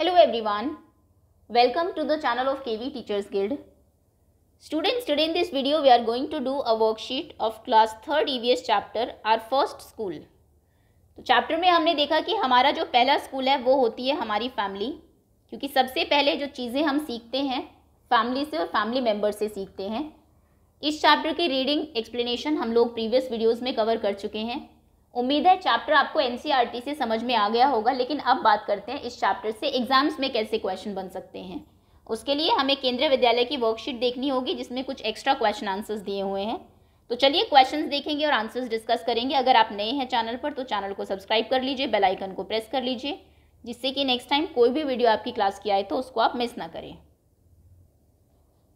hello everyone welcome to the channel of KV teachers guild students today in this video we are going to do a worksheet of class third EVS chapter our first school तो चैप्टर में हमने देखा कि हमारा जो पहला school है वो होती है हमारी फैमिली क्योंकि सबसे पहले जो चीज़ें हम सीखते हैं फैमिली से और फैमिली मेम्बर से सीखते हैं इस चैप्टर की रीडिंग एक्सप्लेनेशन हम लोग प्रीवियस वीडियोज़ में कवर कर चुके हैं उम्मीद है चैप्टर आपको एनसीईआरटी e से समझ में आ गया होगा लेकिन अब बात करते हैं इस चैप्टर से एग्जाम्स में कैसे क्वेश्चन बन सकते हैं उसके लिए हमें केंद्रीय विद्यालय की वर्कशीट देखनी होगी जिसमें कुछ एक्स्ट्रा क्वेश्चन आंसर्स दिए हुए हैं तो चलिए क्वेश्चंस देखेंगे और आंसर्स डिस्कस करेंगे अगर आप नए हैं चैनल पर तो चैनल को सब्सक्राइब कर लीजिए बेल आइकन को प्रेस कर लीजिए जिससे कि नेक्स्ट टाइम कोई भी वीडियो आपकी क्लास की आए तो उसको आप मिस ना करें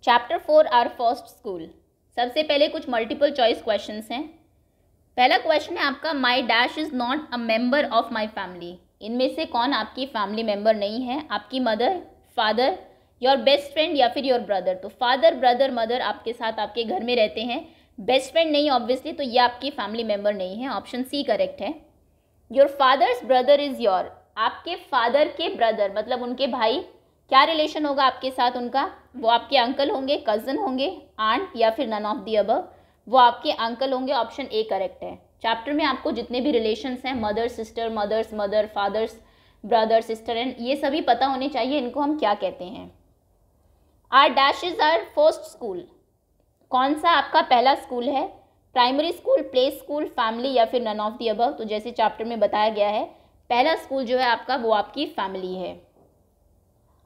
chapter four our first school सबसे पहले कुछ मल्टीपल चॉइस क्वेश्चन हैं पहला क्वेश्चन है आपका my dash is not a member of my family इनमें से कौन आपकी फैमिली मेंबर नहीं है आपकी mother father your best friend या फिर योर ब्रदर तो फादर ब्रदर मदर आपके साथ आपके घर में रहते हैं बेस्ट फ्रेंड नहीं ऑब्वियसली तो ये आपकी फैमिली मेम्बर नहीं है ऑप्शन सी करेक्ट है your father's brother is your आपके फादर के ब्रदर मतलब उनके भाई क्या रिलेशन होगा आपके साथ उनका वो आपके अंकल होंगे कज़न होंगे आंट या फिर नन ऑफ दी अबव वो आपके अंकल होंगे ऑप्शन ए करेक्ट है चैप्टर में आपको जितने भी रिलेशंस हैं mother sister mother's mother father's brother sister and ये सभी पता होने चाहिए इनको हम क्या कहते हैं our dash is our first school कौन सा आपका पहला स्कूल है primary school play school family या फिर नन ऑफ दी अबव तो जैसे चैप्टर में बताया गया है पहला स्कूल जो है आपका वो आपकी फैमिली है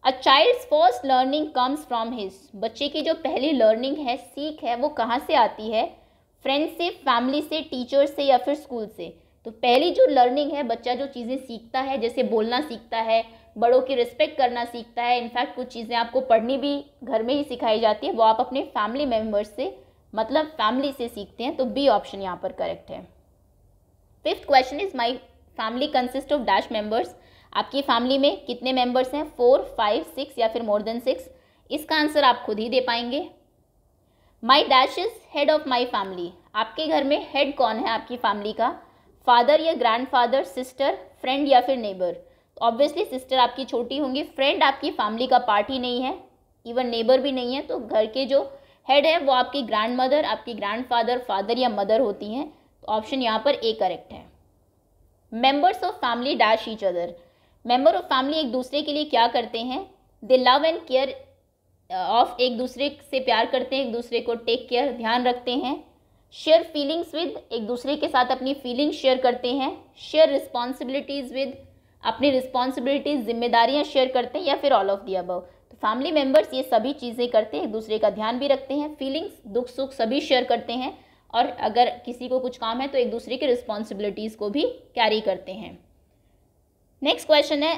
a child first learning comes from his बच्चे की जो पहली लर्निंग है सीख है वो कहाँ से आती है फ्रेंड से फैमिली से टीचर से या फिर स्कूल से तो पहली जो लर्निंग है बच्चा जो चीज़ें सीखता है जैसे बोलना सीखता है बड़ों की रिस्पेक्ट करना सीखता है इनफैक्ट कुछ चीज़ें आपको पढ़नी भी घर में ही सिखाई जाती है वो आप अपने फैमिली मेम्बर्स से मतलब फैमिली से सीखते हैं तो बी ऑप्शन यहाँ पर करेक्ट है fifth question is my family consist of dash members आपकी फैमिली में कितने मेंबर्स हैं फोर फाइव सिक्स या फिर मोर देन सिक्स इसका आंसर आप खुद ही दे पाएंगे my dash is head of my family आपके घर में हेड कौन है आपकी फैमिली का फादर या ग्रैंड फादर सिस्टर फ्रेंड या फिर नेबर ऑब्वियसली सिस्टर आपकी छोटी होंगी फ्रेंड आपकी फैमिली का पार्ट ही नहीं है इवन नेबर भी नहीं है तो घर के जो हेड है वो आपकी ग्रैंड मदर आपकी ग्रैंड फादर फादर या मदर होती हैं तो ऑप्शन यहाँ पर ए करेक्ट है members of family dash each other member of family एक दूसरे के लिए क्या करते हैं they love and care of एक दूसरे से प्यार करते हैं एक दूसरे को टेक केयर ध्यान रखते हैं शेयर फीलिंग्स विद एक दूसरे के साथ अपनी फीलिंग्स शेयर करते हैं शेयर रिस्पॉन्सिबिलिटीज़ विद अपनी रिस्पॉन्सिबिलिटीज जिम्मेदारियाँ शेयर करते हैं या फिर ऑल ऑफ दी अबव तो फैमिली मेम्बर्स ये सभी चीज़ें करते हैं एक दूसरे का ध्यान भी रखते हैं फीलिंग्स दुख सुख सभी शेयर करते हैं और अगर किसी को कुछ काम है तो एक दूसरे की रिस्पॉन्सिबिलिटीज़ को भी कैरी करते हैं नेक्स्ट क्वेश्चन है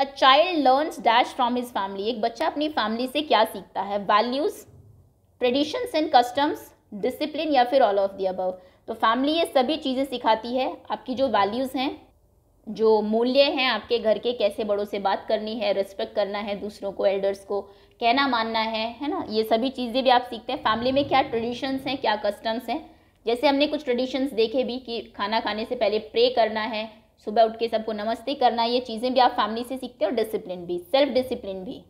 a child learns dash from his family एक बच्चा अपनी फैमिली से क्या सीखता है values traditions and customs discipline या फिर ऑल ऑफ दी अबव तो फैमिली ये सभी चीज़ें सिखाती है आपकी जो वैल्यूज़ हैं जो मूल्य हैं आपके घर के कैसे बड़ों से बात करनी है रिस्पेक्ट करना है दूसरों को एल्डर्स को कहना मानना है है ना ये सभी चीज़ें भी आप सीखते हैं फैमिली में क्या ट्रेडिशंस हैं क्या कस्टम्स हैं जैसे हमने कुछ ट्रेडिशंस देखे भी कि खाना खाने से पहले प्रे करना है सुबह उठ के सबको नमस्ते करना ये चीज़ें भी आप फैमिली से सीखते हो डिसिप्लिन भी सेल्फ डिसिप्लिन भी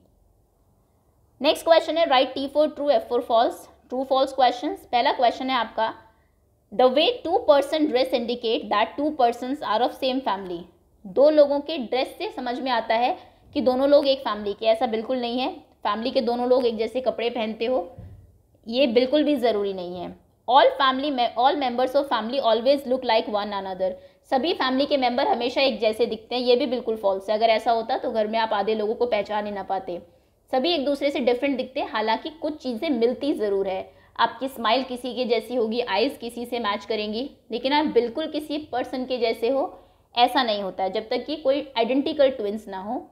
नेक्स्ट क्वेश्चन है write T for true F for false true false question पहला क्वेश्चन है आपका the way two person dress indicate that two person are of same family दो लोगों के ड्रेस से समझ में आता है कि दोनों लोग एक फैमिली के ऐसा बिल्कुल नहीं है फैमिली के दोनों लोग एक जैसे कपड़े पहनते हो ये बिल्कुल भी ज़रूरी नहीं है ऑल फैमिली में all members of family always look like one another सभी फैमिली के मेंबर हमेशा एक जैसे दिखते हैं ये भी बिल्कुल फॉल्स है अगर ऐसा होता तो घर में आप आधे लोगों को पहचान ही ना पाते सभी एक दूसरे से डिफरेंट दिखते हैं हालांकि कुछ चीज़ें मिलती ज़रूर है आपकी स्माइल किसी के जैसी होगी आइज़ किसी से मैच करेंगी लेकिन आप बिल्कुल किसी पर्सन के जैसे हो ऐसा नहीं होता है जब तक कि कोई आइडेंटिकल ट्विंस ना हो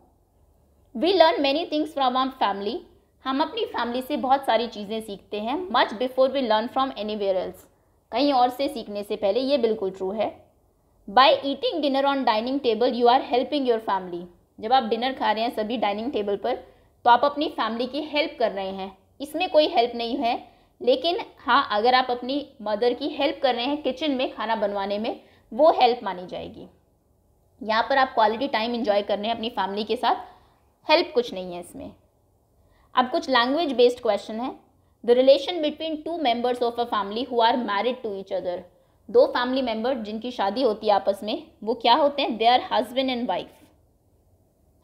we learn many things from our family हम अपनी फैमिली से बहुत सारी चीज़ें सीखते हैं much before we learn from anywhere else कहीं और से सीखने से पहले ये बिल्कुल ट्रू है by eating dinner on dining table you are helping your family जब आप डिनर खा रहे हैं सभी डाइनिंग टेबल पर तो आप अपनी फैमिली की हेल्प कर रहे हैं इसमें कोई हेल्प नहीं है लेकिन हाँ अगर आप अपनी मदर की हेल्प कर रहे हैं किचन में खाना बनवाने में वो हेल्प मानी जाएगी यहाँ पर आप क्वालिटी टाइम इंजॉय कर रहे हैं अपनी फैमिली के साथ हेल्प कुछ नहीं है इसमें अब कुछ लैंग्वेज बेस्ड क्वेश्चन है the relation between two members of a family who are married to each other दो फैमिली मेम्बर जिनकी शादी होती है आपस में वो क्या होते हैं they are husband and wife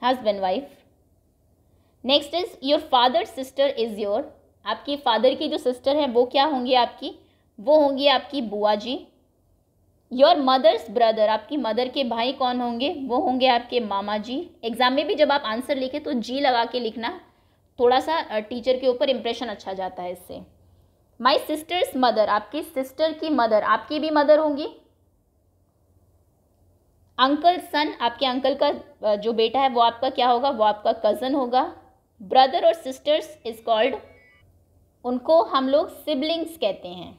husband wife next is your father sister is your आपकी फादर की जो सिस्टर है वो क्या होंगी आपकी वो होंगी आपकी बुआ जी योर मदर्स ब्रदर आपकी मदर के भाई कौन होंगे वो होंगे आपके मामा जी एग्जाम में भी जब आप आंसर लिखें तो जी लगा के लिखना थोड़ा सा टीचर के ऊपर इम्प्रेशन अच्छा जाता है इससे माई सिस्टर्स मदर आपकी सिस्टर की मदर आपकी भी मदर होंगी अंकल सन आपके अंकल का जो बेटा है वो आपका क्या होगा वो आपका कज़न होगा ब्रदर और सिस्टर्स इज कॉल्ड उनको हम लोग सिबलिंग्स कहते हैं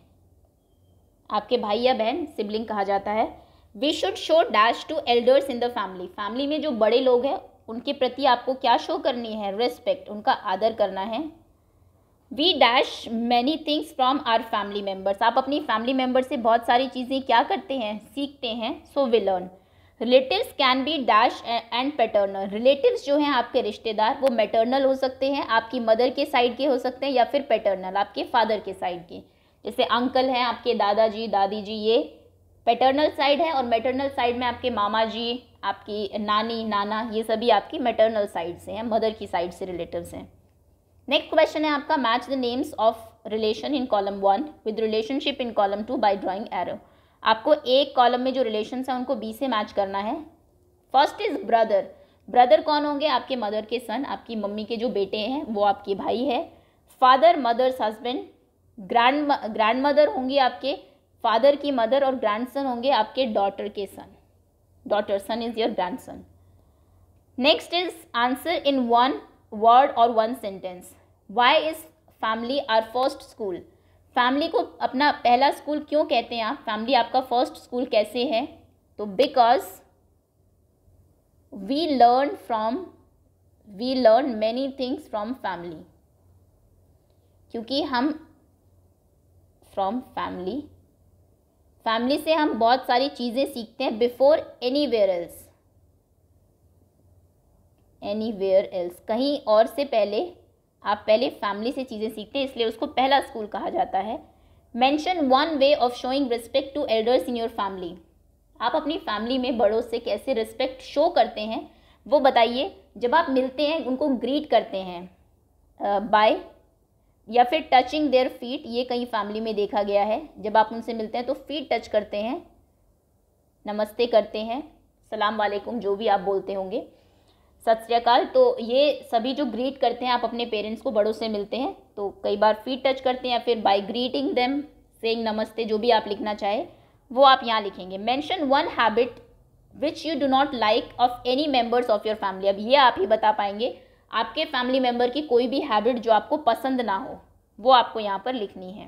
आपके भाई या बहन सिबलिंग कहा जाता है we should show dash to elders in the family family में जो बड़े लोग हैं उनके प्रति आपको क्या शो करनी है रिस्पेक्ट उनका आदर करना है we dash many things from our family members आप अपनी फैमिली मेम्बर से बहुत सारी चीज़ें क्या करते हैं सीखते हैं so we learn relatives can be dash and paternal relatives जो हैं आपके रिश्तेदार वो मैटर्नल हो सकते हैं आपकी मदर के साइड के हो सकते हैं या फिर पैटर्नल आपके फादर के साइड के जैसे अंकल हैं आपके दादाजी दादी जी ये पैटर्नल साइड है और मैटर्नल साइड में आपके मामा जी आपकी नानी नाना ये सभी आपकी मैटर्नल साइड से हैं मदर की साइड से रिलेटिव्स हैं नेक्स्ट क्वेश्चन है आपका match the names of relation in column one with relationship in column two by drawing arrow आपको एक कॉलम में जो रिलेशन है उनको बी से मैच करना है फर्स्ट इज ब्रदर ब्रदर कौन होंगे आपके मदर के सन आपकी मम्मी के जो बेटे हैं वो आपके भाई है father mother's husband grand grandmother होंगी आपके फादर की मदर और ग्रैंड सन होंगे आपके डॉटर के son daughter son is your grandson next is answer in one word और one sentence why is family our first school family को अपना पहला स्कूल क्यों कहते हैं आप फैमिली आपका फर्स्ट स्कूल कैसे है तो because we learn from we learn many things from family क्योंकि हम फ्रॉम फैमिली फैमिली से हम बहुत सारी चीज़ें सीखते हैं before anywhere else anywhere else कहीं और से पहले आप पहले फैमिली से चीज़ें सीखते हैं इसलिए उसको पहला स्कूल कहा जाता है mention one way of showing respect to elders in your family आप अपनी फैमिली में बड़ों से कैसे रिस्पेक्ट शो करते हैं वो बताइए जब आप मिलते हैं उनको ग्रीट करते हैं बाय या फिर टचिंग देयर फीट ये कई फैमिली में देखा गया है जब आप उनसे मिलते हैं तो फीट टच करते हैं नमस्ते करते हैं सलाम वालेकुम जो भी आप बोलते होंगे सत श्रीकाल तो ये सभी जो ग्रीट करते हैं आप अपने पेरेंट्स को बड़ों से मिलते हैं तो कई बार फीट टच करते हैं या फिर बाय ग्रीटिंग देम सेइंग नमस्ते जो भी आप लिखना चाहे वो आप यहाँ लिखेंगे mention one habit which you do not like of any members of your family अब ये आप ही बता पाएंगे आपके फैमिली मेम्बर की कोई भी हैबिट जो आपको पसंद ना हो वो आपको यहाँ पर लिखनी है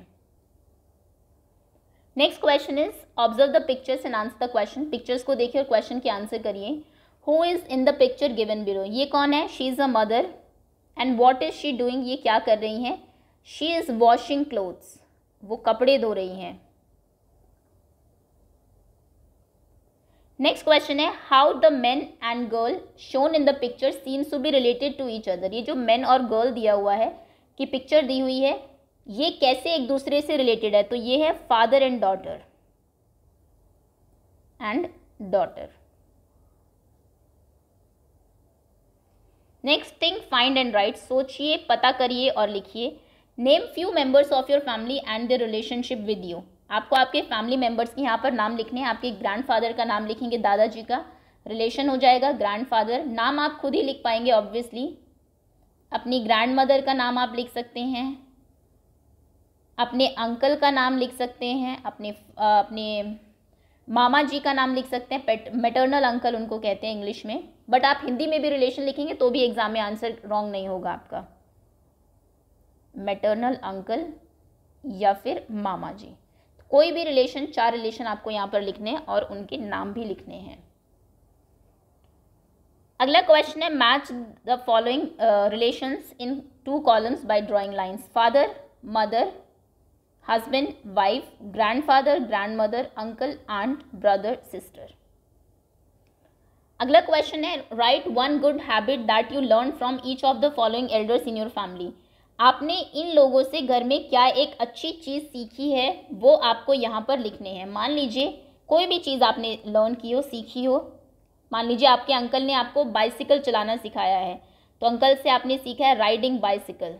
next question is observe the pictures and answer the question pictures को देखिए और क्वेश्चन के आंसर करिए who is in the picture given below ये कौन है she is a mother and what is she doing ये क्या कर रही हैं शी इज़ वॉशिंग क्लोथ्स वो कपड़े धो रही हैं नेक्स्ट क्वेश्चन है how the man and girl shown in the picture seems to be related to each other ये जो मैन और गर्ल दिया हुआ है कि पिक्चर दी हुई है ये कैसे एक दूसरे से रिलेटेड है तो ये है father and daughter and daughter next thing find and write सोचिए पता करिए और लिखिए name few members of your family and the relationship with you आपको आपके फैमिली मेंबर्स के यहाँ पर नाम लिखने हैं आपके ग्रैंडफादर का नाम लिखेंगे दादाजी का रिलेशन हो जाएगा ग्रैंडफादर नाम आप खुद ही लिख पाएंगे ऑब्वियसली अपनी ग्रैंड मदर का नाम आप लिख सकते हैं अपने अंकल का नाम लिख सकते हैं अपने अपने मामा जी का नाम लिख सकते हैं पेट मेटर्नल अंकल उनको कहते हैं इंग्लिश में बट आप हिंदी में भी रिलेशन लिखेंगे तो भी एग्जाम में आंसर रॉन्ग नहीं होगा आपका मेटर्नल अंकल या फिर मामा जी कोई भी रिलेशन चार रिलेशन आपको यहाँ पर लिखने हैं और उनके नाम भी लिखने हैं अगला क्वेश्चन है match the following relations in two columns by drawing lines father mother husband wife grandfather grandmother uncle aunt brother sister अगला क्वेश्चन है write one good habit that you learn from each of the following elders in your family आपने इन लोगों से घर में क्या एक अच्छी चीज़ सीखी है वो आपको यहाँ पर लिखने हैं मान लीजिए कोई भी चीज़ आपने लर्न की हो सीखी हो मान लीजिए आपके अंकल ने आपको बाइसिकल चलाना सिखाया है तो अंकल से आपने सीखा है राइडिंग बाइसिकल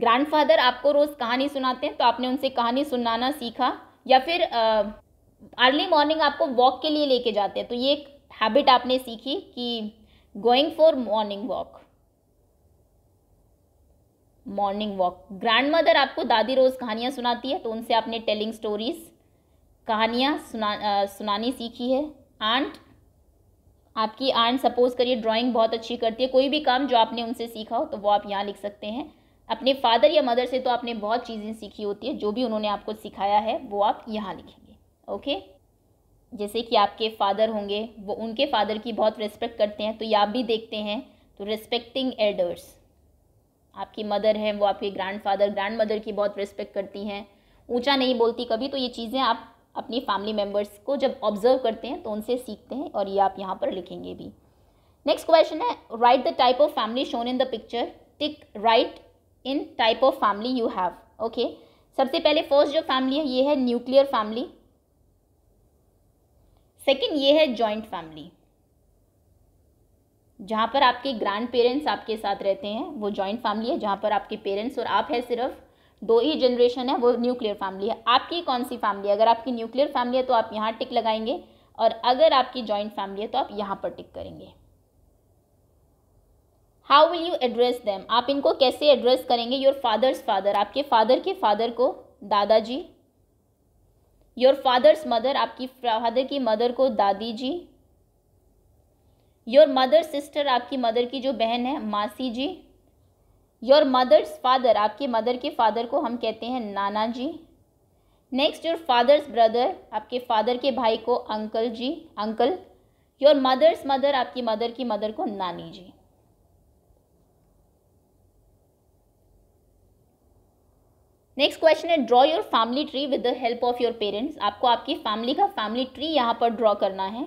ग्रैंडफादर आपको रोज़ कहानी सुनाते हैं तो आपने उनसे कहानी सुनाना सीखा या फिर आ, अर्ली मॉर्निंग आपको वॉक के लिए लेके जाते हैं तो ये एक हैबिट आपने सीखी कि going for morning walk morning walk grandmother आपको दादी रोज़ कहानियाँ सुनाती है तो उनसे आपने टेलिंग स्टोरीज कहानियाँ सुना आ, सुनानी सीखी है आंट आपकी आंट सपोज करिए ड्राइंग बहुत अच्छी करती है कोई भी काम जो आपने उनसे सीखा हो तो वो आप यहाँ लिख सकते हैं अपने फादर या मदर से तो आपने बहुत चीज़ें सीखी होती है जो भी उन्होंने आपको सिखाया है वो आप यहाँ लिखें ओके जैसे कि आपके फादर होंगे वो उनके फादर की बहुत रिस्पेक्ट करते हैं तो ये आप भी देखते हैं तो रिस्पेक्टिंग एल्डर्स आपकी मदर है वो आपके ग्रैंडफादर मदर की बहुत रिस्पेक्ट करती हैं ऊंचा नहीं बोलती कभी तो ये चीज़ें आप अपनी फैमिली मेम्बर्स को जब ऑब्जर्व करते हैं तो उनसे सीखते हैं और ये आप यहाँ पर लिखेंगे भी नेक्स्ट क्वेश्चन है write the type of family shown in the picture tick right in type of family you have okay सबसे पहले फर्स्ट जो फैमिली है ये है न्यूक्लियर फैमिली सेकेंड ये है जॉइंट फैमिली जहाँ पर आपके ग्रैंड पेरेंट्स आपके साथ रहते हैं वो जॉइंट फैमिली है जहाँ पर आपके पेरेंट्स और आप है सिर्फ दो ही जनरेशन है वो न्यूक्लियर फैमिली है आपकी कौन सी फैमिली है अगर आपकी न्यूक्लियर फैमिली है तो आप यहाँ टिक लगाएंगे और अगर आपकी जॉइंट फैमिली है तो आप यहाँ पर टिक करेंगे how will you address them आप इनको कैसे एड्रेस करेंगे योर फादर्स फादर आपके फादर के फादर को दादाजी योर फादर्स मदर आपकी फादर की मदर को दादी जी योर मदर सिस्टर आपकी मदर की जो बहन है मासी जी योर मदर्स फादर आपके मदर के फादर को हम कहते हैं नाना जी नेक्स्ट योर फादर्स ब्रदर आपके फादर के भाई को अंकल जी अंकल योर मदर्स मदर आपकी मदर की मदर को नानी जी नेक्स्ट क्वेश्चन है draw your family tree with the help of your parents आपको आपकी फैमिली का फैमिली ट्री यहाँ पर ड्रॉ करना है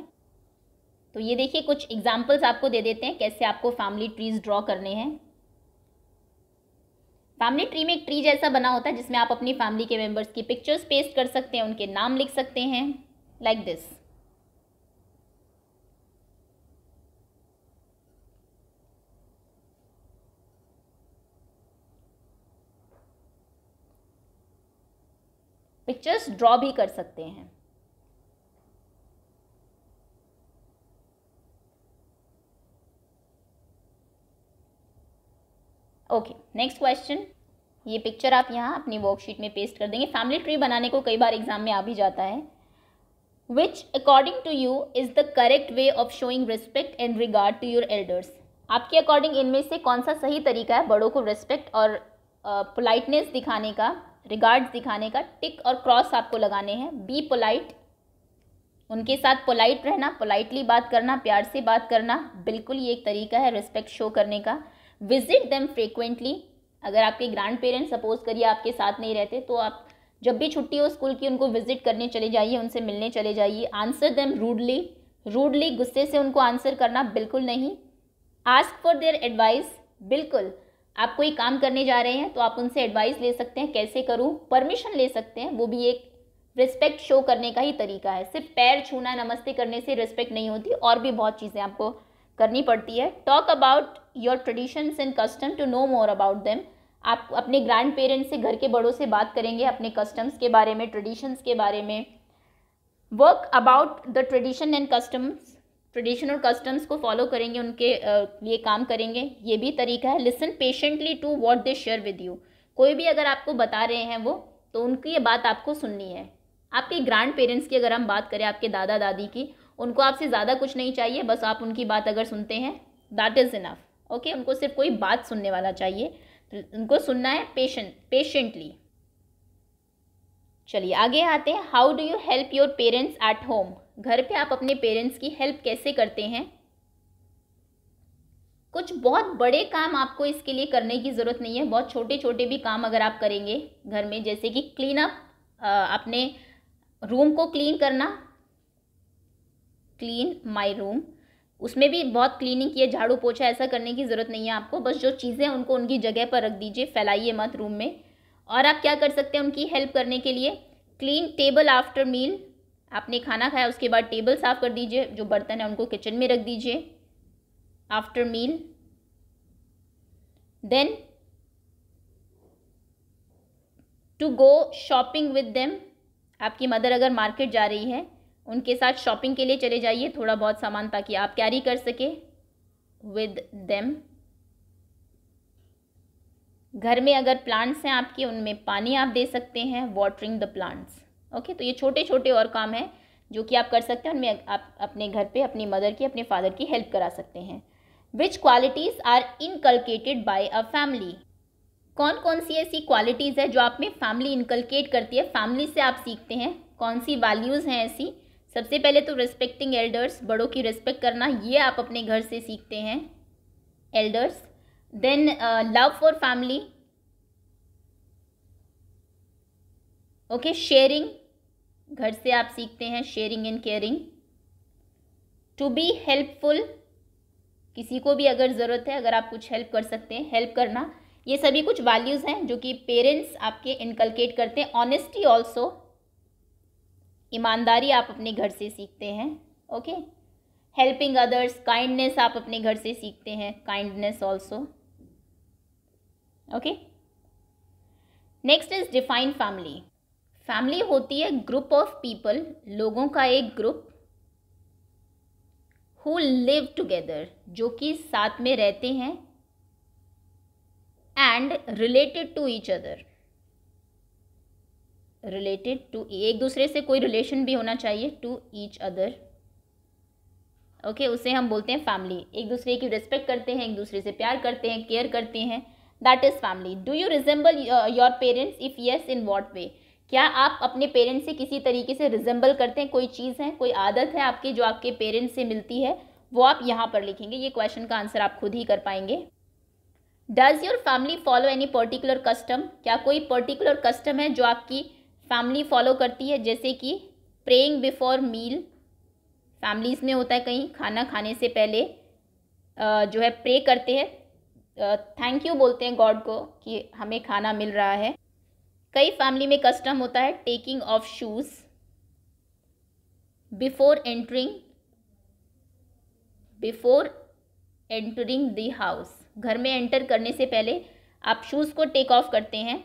तो ये देखिए कुछ एग्जाम्पल्स आपको दे देते हैं कैसे आपको फैमिली ट्रीज ड्रॉ करने हैं फैमिली ट्री में एक ट्री जैसा बना होता है जिसमें आप अपनी फैमिली के मेम्बर्स की पिक्चर्स पेस्ट कर सकते हैं उनके नाम लिख सकते हैं like like this pictures draw भी कर सकते हैं ओके नेक्स्ट क्वेश्चन ये पिक्चर आप यहाँ अपनी वर्कशीट में पेस्ट कर देंगे फैमिली ट्री बनाने को कई बार एग्जाम में आ भी जाता है which according to you is the correct way of showing respect and regard to your elders आपके अकॉर्डिंग इनमें से कौन सा सही तरीका है बड़ों को रिस्पेक्ट और पोलाइटनेस uh, दिखाने का रिगार्ड्स दिखाने का टिक और क्रॉस आपको लगाने हैं बी पोलाइट उनके साथ पोलाइट रहना पोलाइटली बात करना प्यार से बात करना बिल्कुल ये एक तरीका है रिस्पेक्ट शो करने का विजिट देम फ्रिक्वेंटली अगर आपके ग्रैंड पेरेंट्स सपोज करिए आपके साथ नहीं रहते तो आप जब भी छुट्टी हो स्कूल की उनको विजिट करने चले जाइए उनसे मिलने चले जाइए आंसर देम रूडली रूडली गुस्से से उनको आंसर करना बिल्कुल नहीं आस्क फॉर देयर एडवाइस बिल्कुल आप कोई काम करने जा रहे हैं तो आप उनसे एडवाइस ले सकते हैं कैसे करूं परमिशन ले सकते हैं वो भी एक रिस्पेक्ट शो करने का ही तरीका है सिर्फ पैर छूना नमस्ते करने से रिस्पेक्ट नहीं होती और भी बहुत चीज़ें आपको करनी पड़ती है talk about your traditions and custom to know more about them आप अपने ग्रैंड पेरेंट्स से घर के बड़ों से बात करेंगे अपने कस्टम्स के बारे में ट्रेडिशंस के बारे में work about the tradition and customs tradition और कस्टम्स को फॉलो करेंगे उनके लिए काम करेंगे ये भी तरीका है listen patiently to what they share with you कोई भी अगर आपको बता रहे हैं वो तो उनकी ये बात आपको सुननी है आपके ग्रैंड पेरेंट्स की अगर हम बात करें आपके दादा दादी की उनको आपसे ज़्यादा कुछ नहीं चाहिए बस आप उनकी बात अगर सुनते हैं दैट इज़ इनफ ओके उनको सिर्फ कोई बात सुनने वाला चाहिए उनको सुनना है पेशेंट पेशेंटली चलिए आगे आते हैं how do you help your parents at home घर पे आप अपने पेरेंट्स की हेल्प कैसे करते हैं कुछ बहुत बड़े काम आपको इसके लिए करने की ज़रूरत नहीं है बहुत छोटे छोटे भी काम अगर आप करेंगे घर में जैसे कि क्लीन अप अपने रूम को क्लीन करना क्लीन माय रूम उसमें भी बहुत क्लीनिंग किया झाड़ू पोछा ऐसा करने की ज़रूरत नहीं है आपको बस जो चीज़ें उनको उनकी जगह पर रख दीजिए फैलाइए मत रूम में और आप क्या कर सकते हैं उनकी हेल्प करने के लिए क्लीन टेबल आफ्टर मील आपने खाना खाया उसके बाद टेबल साफ़ कर दीजिए जो बर्तन है उनको किचन में रख दीजिए after meal then to go shopping with them आपकी मदर अगर मार्केट जा रही है उनके साथ शॉपिंग के लिए चले जाइए थोड़ा बहुत सामान ताकि आप कैरी कर सके विद देम घर में अगर प्लांट्स हैं आपके उनमें पानी आप दे सकते हैं वाटरिंग द प्लांट्स ओके तो ये छोटे छोटे और काम हैं जो कि आप कर सकते हैं उनमें आप अपने घर पे अपनी मदर की अपने फादर की हेल्प करा सकते हैं which qualities are inculcated by a family कौन कौन सी ऐसी क्वालिटीज़ है जो आप में फैमिली इनकलकेट करती है फैमिली से आप सीखते हैं कौन सी वैल्यूज़ हैं ऐसी सबसे पहले तो रिस्पेक्टिंग एल्डर्स बड़ों की रिस्पेक्ट करना ये आप अपने घर से सीखते हैं elders then love for family okay sharing घर से आप सीखते हैं sharing and caring to be helpful किसी को भी अगर ज़रूरत है अगर आप कुछ हेल्प कर सकते हैं हेल्प करना ये सभी कुछ वैल्यूज़ हैं जो कि पेरेंट्स आपके इनकलकेट करते हैं ऑनेस्टी ऑल्सो ईमानदारी आप अपने घर से सीखते हैं ओके हेल्पिंग अदर्स काइंडनेस आप अपने घर से सीखते हैं kindness also okay next is define family family होती है ग्रुप ऑफ पीपल लोगों का एक ग्रुप हु लिव टुगेदर जो कि साथ में रहते हैं and related to each other related to एक दूसरे से कोई रिलेशन भी होना चाहिए टू ईच अदर ओके उसे हम बोलते हैं फैमिली एक दूसरे की रिस्पेक्ट करते हैं एक दूसरे से प्यार करते हैं केयर करते हैं that is family do you resemble your parents if yes in what way क्या आप अपने पेरेंट्स से किसी तरीके से रिजेंबल करते हैं कोई चीज़ है कोई आदत है आपकी जो आपके पेरेंट्स से मिलती है वो आप यहाँ पर लिखेंगे ये क्वेश्चन का आंसर आप खुद ही कर पाएंगे does your family follow any particular custom क्या कोई पर्टिकुलर कस्टम है जो आपकी फैमिली फॉलो करती है जैसे कि प्रेइंग बिफोर मील फैमिलीज़ में होता है कहीं खाना खाने से पहले जो है प्रे करते हैं थैंक यू बोलते हैं गॉड को कि हमें खाना मिल रहा है कई फैमिली में कस्टम होता है taking off shoes before entering before entering the house घर में एंटर करने से पहले आप शूज़ को टेक ऑफ करते हैं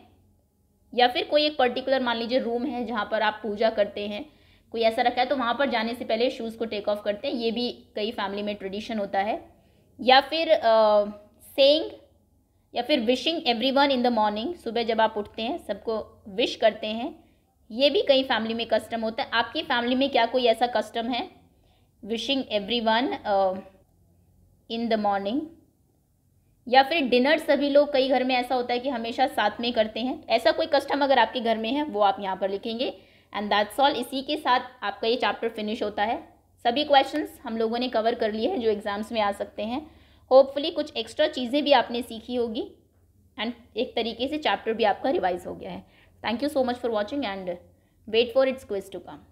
या फिर कोई एक पर्टिकुलर मान लीजिए रूम है जहाँ पर आप पूजा करते हैं कोई ऐसा रखा है तो वहाँ पर जाने से पहले शूज़ को टेक ऑफ करते हैं ये भी कई फैमिली में ट्रेडिशन होता है या फिर uh, या फिर wishing everyone in the morning सुबह जब आप उठते हैं सबको विश करते हैं ये भी कई फैमिली में कस्टम होता है आपकी फैमिली में क्या कोई ऐसा कस्टम है wishing everyone in the morning या फिर डिनर सभी लोग कई घर में ऐसा होता है कि हमेशा साथ में करते हैं ऐसा कोई कस्टम अगर आपके घर में है वो आप यहाँ पर लिखेंगे एंड दैट्स ऑल इसी के साथ आपका ये चैप्टर फिनिश होता है सभी क्वेश्चंस हम लोगों ने कवर कर लिए हैं जो एग्ज़ाम्स में आ सकते हैं होपफुली कुछ एक्स्ट्रा चीज़ें भी आपने सीखी होगी एंड एक तरीके से चैप्टर भी आपका रिवाइज हो गया है thank you so much for watching and wait for its quiz to come